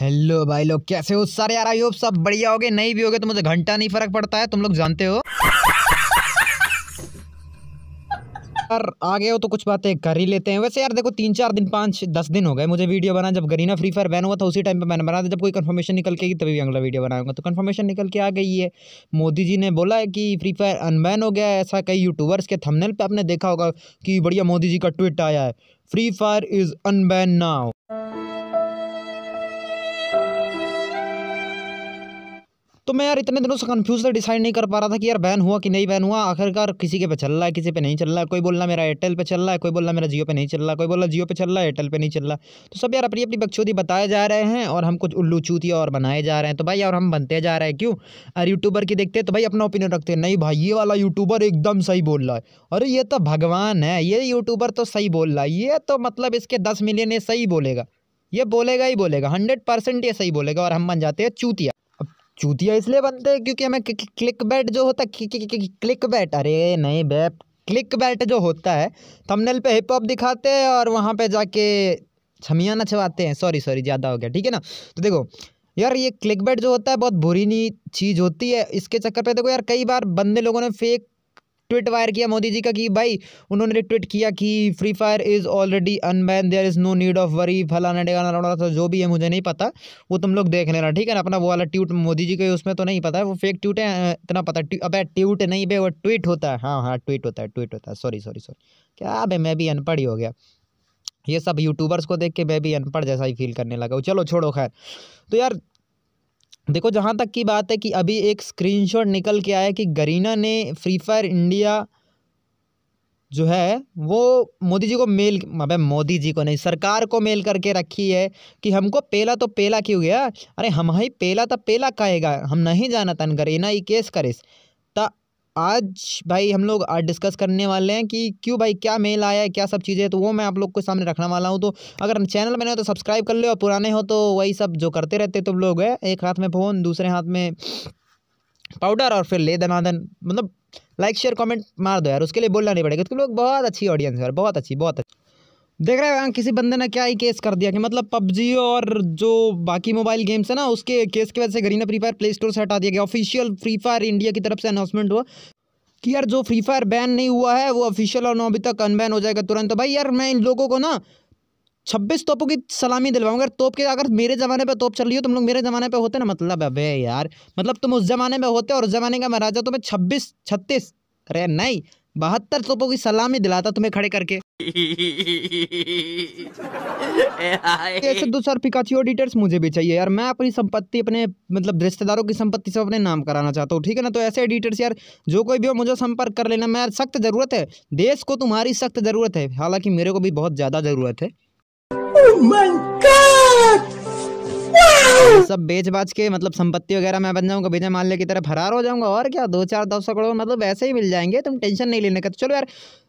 Hello भाई लोग कैसे हो सारे यार आई होप सब बढ़िया होगे नहीं भी होगे तो मुझे घंटा नहीं फर्क पड़ता है तुम लोग जानते हो यार आ गए हो तो कुछ बातें कर ही लेते हैं वैसे यार देखो तीन चार दिन पाँच दस दिन हो गए मुझे वीडियो बना जब गरीना फ्री फायर बैन हुआ था उसी टाइम पे मैंने बना था जब कोई कन्फर्मेशन निकल के तभी अगला वीडियो बनाऊंगा तो कन्फर्मेशन निकल के आ गई है मोदी जी ने बोला है कि फ्री फायर अनबैन हो गया है ऐसा कई यूट्यूबर्स के थमनल पर आपने देखा होगा कि बढ़िया मोदी जी का ट्विट आया है free fire is unban now तो मैं यार इतने दिनों से कन्फ्यूज था डिसाइड नहीं कर पा रहा था कि यार बैन हुआ कि नहीं बैन हुआ आखिरकार किसी के पे चल रहा है किसी पे नहीं चल रहा है कोई बोल रहा मेरा एयरटेल पे चल रहा है कोई बोलना मेरा जियो पे नहीं चल रहा कोई बोल रहा जियो पे चल रहा है एयरटेल पर नहीं चल रहा तो सब यार अपनी अपनी बक्चौती बताए जा रहे हैं और हम कुछ उल्लू चूतिया और बनाए जा रहे हैं तो भाई और हम बनते जा रहे हैं क्यों अरे यूट्यूबर की देखते हैं तो भाई अपना ओपिनियन रखते हैं नहीं भाई ये वाला यूट्यूबर एकदम सही बोल रहा है अरे ये तो भगवान है ये यूट्यूबर तो सही बोल रहा है ये तो मतलब इसके दस मिलियन ये सही बोलेगा ये बोलेगा ही बोलेगा हंड्रेड परसेंट ये सही बोलेगा और हम बन जाते हैं चूतिया चूतिया इसलिए बनते हैं क्योंकि हमें क्लिक बैट जो होता है क्लिक बैट अरे नहीं बैप क्लिक बैट जो होता है थंबनेल पे हिप हॉप दिखाते हैं और वहाँ पे जाके छमिया नचवाते हैं सॉरी सॉरी ज़्यादा हो गया ठीक है ना तो देखो यार ये क्लिक बैट जो होता है बहुत बुरी नी चीज़ होती है इसके चक्कर पे देखो यार कई बार बंदे लोगों ने फेक ट्वीट वायर किया मोदी जी का कि भाई उन्होंने ट्वीट किया कि free fire is already unban there is no need of worry फलाना डेगा तो जो भी है मुझे नहीं पता वो तुम लोग देख लेना ठीक है ना अपना वो वाला ट्वीट मोदी जी के उसमें तो नहीं पता है वो फेक ट्वीट है इतना पता अब ट्वीट नहीं बे वो ट्वीट होता है हाँ हाँ ट्वीट होता है ट्वीट होता है सॉरी सॉरी सॉरी क्या भाई मैं भी अनपढ़ ही हो गया ये सब यूट्यूबर्स को देख के मैं भी अनपढ़ जैसा ही फील करने लगा चलो छोड़ो खैर तो यार देखो जहाँ तक की बात है कि अभी एक स्क्रीनशॉट निकल के आया कि गरीना ने फ्री फायर इंडिया जो है वो मोदी जी को मेल अब मोदी जी को नहीं सरकार को मेल करके रखी है कि हमको पेला तो पेला क्यों गया अरे हम ही पेला तो पेला कहेगा हम नहीं जाना तन गरीना ये केस करेस आज भाई हम लोग डिस्कस करने वाले हैं कि क्यों भाई क्या मेल आया है क्या सब चीज़ें तो वो मैं आप लोग को सामने रखने वाला हूँ तो अगर चैनल में हो तो सब्सक्राइब कर लो और पुराने हो तो वही सब जो करते रहते तुम लोग है एक हाथ में फ़ोन दूसरे हाथ में पाउडर और फिर ले दनादन मतलब लाइक शेयर कमेंट मार दो यार उसके लिए बोलना नहीं पड़ेगा क्योंकि लोग बहुत अच्छी ऑडियंस है बहुत अच्छी बहुत अच्छी देख रहे हैं किसी बंदे ने क्या ही केस कर दिया कि मतलब पबजी और जो बाकी मोबाइल गेम्स है ना उसके केस की वजह से Garena free fire play store से हटा दिया गया ऑफिशियल फ्री फायर इंडिया की तरफ से अनाउंसमेंट हुआ कि यार जो फ्री फायर बैन नहीं हुआ है वो ऑफिशियल और नौ अभी तक अनबैन हो जाएगा तुरंत तो भाई यार मैं इन लोगों को ना छब्बीस तोपों की सलामी दिलवाऊंगा तोप के अगर मेरे ज़माने पे तोप चल रही हो तुम लोग मेरे ज़माने पे होते ना मतलब अबे यार मतलब तुम उस ज़माने में होते और उस ज़माने का महाराजा तुम्हें तो छब्बीस छत्तीस अरे नहीं बहत्तर तोपों की सलामी दिलाता तुम्हें खड़े करके ऐसे दो चार पिकाची डिटेल्स मुझे भी चाहिए यार मैं अपनी संपत्ति अपने मतलब रिश्तेदारों की संपत्ति से अपने नाम कराना चाहता हूँ ठीक है ना तो ऐसे एडिटर्स यार जो कोई भी हो मुझे संपर्क कर लेना मैं सख्त ज़रूरत है देश को तुम्हारी सख्त ज़रूरत है हालांकि मेरे को भी बहुत ज़्यादा ज़रूरत है oh सब बेच बाच के मतलब संपत्ति वगैरह मैं बन जाऊंगा विजय माल्या की तरह फरार हो जाऊंगा और क्या दो चार दस सौ करोड़ मतलब वैसे ही मिल जाएंगे तुम टेंशन नहीं लेने का तो चलो यार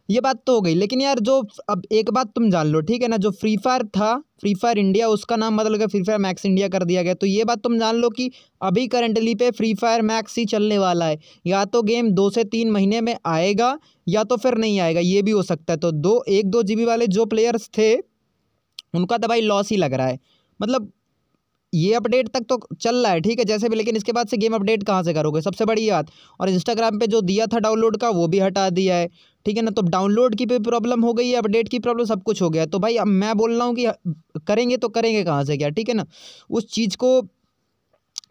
ये बात तो हो गई लेकिन यार जो अब एक बात तुम जान लो ठीक है ना जो फ्री फायर था फ्री फायर इंडिया उसका नाम बदल गया फ्री फायर मैक्स इंडिया कर दिया गया तो ये बात तुम जान लो कि अभी करंटली पे फ्री फायर मैक्स ही चलने वाला है या तो गेम दो से तीन महीने में आएगा या तो फिर नहीं आएगा ये भी हो सकता है तो दो एक दो जी वाले जो प्लेयर्स थे उनका तो भाई लॉस ही लग रहा है मतलब ये अपडेट तक तो चल रहा है ठीक है जैसे भी लेकिन इसके बाद से गेम अपडेट कहाँ से करोगे सबसे बड़ी बात और इंस्टाग्राम पे जो दिया था डाउनलोड का वो भी हटा दिया है ठीक है ना तो डाउनलोड की भी प्रॉब्लम हो गई है अपडेट की प्रॉब्लम सब कुछ हो गया तो भाई अब मैं बोल रहा हूँ कि करेंगे तो करेंगे कहाँ से क्या ठीक है ना उस चीज़ को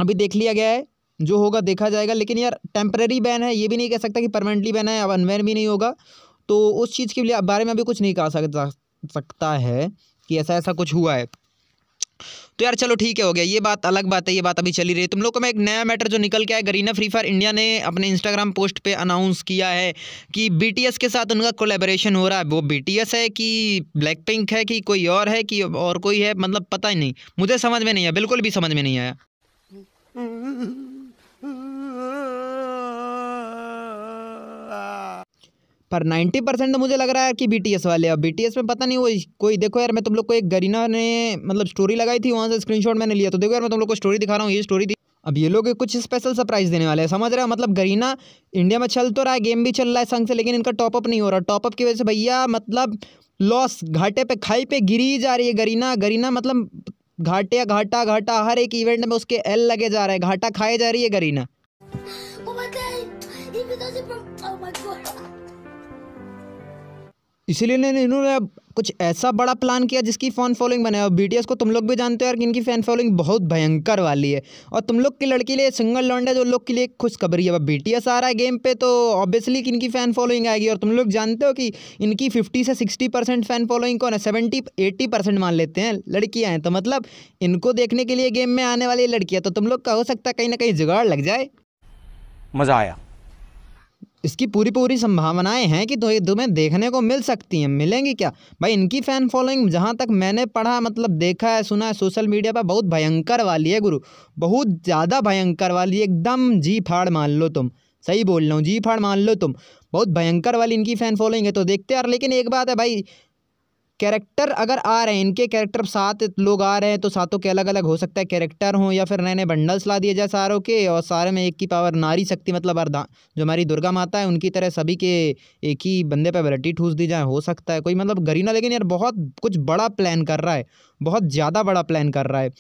अभी देख लिया गया है जो होगा देखा जाएगा लेकिन यार टेम्प्रेरी बैन है ये भी नहीं कह सकता कि परमानेंटली बैन है अब अनबैन भी नहीं होगा तो उस चीज़ के बारे में अभी कुछ नहीं कहा सकता सकता है कि ऐसा ऐसा कुछ हुआ है तो यार चलो ठीक है हो गया ये बात अलग बात है ये बात अभी चली रही है तुम लोग को मैं एक नया मैटर जो निकल के आया गरीना फ्री फायर इंडिया ने अपने इंस्टाग्राम पोस्ट पे अनाउंस किया है कि बीटीएस के साथ उनका कोलेबोरेशन हो रहा है वो बीटीएस है कि ब्लैक पिंक है कि कोई और है कि और कोई है मतलब पता ही नहीं मुझे समझ में नहीं आया बिल्कुल भी समझ में नहीं आया हम्म। पर 90 परसेंट तो मुझे लग रहा है कि बीटीएस वाले अब बीटीएस में पता नहीं वो कोई देखो यार मैं तुम लोग को एक गरीना ने मतलब स्टोरी लगाई थी वहाँ से स्क्रीनशॉट मैंने लिया तो देखो यार मैं तुम लोग को स्टोरी दिखा रहा हूँ ये स्टोरी थी अब ये लोग कुछ स्पेशल सरप्राइज देने वाले हैं समझ रहे हो मतलब गरीना इंडिया में चल तो रहा है गेम भी चल रहा है संग से लेकिन इनका टॉपअप नहीं हो रहा टॉपअप की वजह से भैया मतलब लॉस घाटे पे खाई पे गिरी जा रही है गरीना गरीना मतलब घाटे घाटा घाटा हर एक इवेंट में उसके एल लगे जा रहा है घाटा खाए जा रही है गरीना oh इसीलिए इन्होंने कुछ ऐसा बड़ा प्लान किया जिसकी फैन फॉलोइंग बने और बीटीएस को तुम लोग भी जानते हो यार कि इनकी फैन फॉलोइंग बहुत भयंकर वाली है और तुम लोग की लड़की लिए सिंगल लॉन्ड है जो लोग के लिए खुशखबरी है अब बीटीएस आ रहा है गेम पे तो ऑब्वियसली कि इनकी फैन फॉलोइंग आएगी और तुम लोग जानते हो कि इनकी फिफ्टी से सिक्सटी परसेंट फैन फॉलोइंग कौन है सेवेंटी एट्टी परसेंट मान लेते हैं लड़कियाँ हैं तो मतलब इनको देखने के लिए गेम में आने वाली लड़कियाँ तो तुम लोग का हो सकता है कहीं ना कहीं जुगाड़ लग जाए मज़ा आया इसकी पूरी पूरी संभावनाएं हैं कि तो तुम्हें देखने को मिल सकती हैं मिलेंगी क्या भाई इनकी फ़ैन फॉलोइंग जहाँ तक मैंने पढ़ा मतलब देखा है सुना है सोशल मीडिया पर बहुत भयंकर वाली है गुरु बहुत ज़्यादा भयंकर वाली एकदम जी फाड़ मान लो तुम सही बोल रहा हूँ जी फाड़ मान लो तुम बहुत भयंकर वाली इनकी फ़ैन फॉलोइंग है तो देखते यार लेकिन एक बात है भाई कैरेक्टर अगर आ रहे हैं इनके कैरेक्टर सात लोग आ रहे हैं तो सातों के अलग अलग हो सकता है कैरेक्टर हों या फिर नए नए बंडल्स ला दिए जाए सारों के और सारे में एक की पावर नारी शक्ति मतलब अरदा जो हमारी दुर्गा माता है उनकी तरह सभी के एक ही बंदे पर वैरायटी ठूस दी जाए हो सकता है कोई मतलब गरीना लेकिन यार बहुत कुछ बड़ा प्लान कर रहा है बहुत ज़्यादा बड़ा प्लान कर रहा है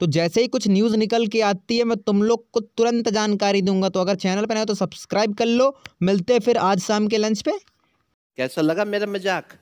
तो जैसे ही कुछ न्यूज़ निकल के आती है मैं तुम लोग को तुरंत जानकारी दूंगा तो अगर चैनल पर नहीं हो तो सब्सक्राइब कर लो मिलते हैं फिर आज शाम के लंच पे कैसा लगा मेरा मजाक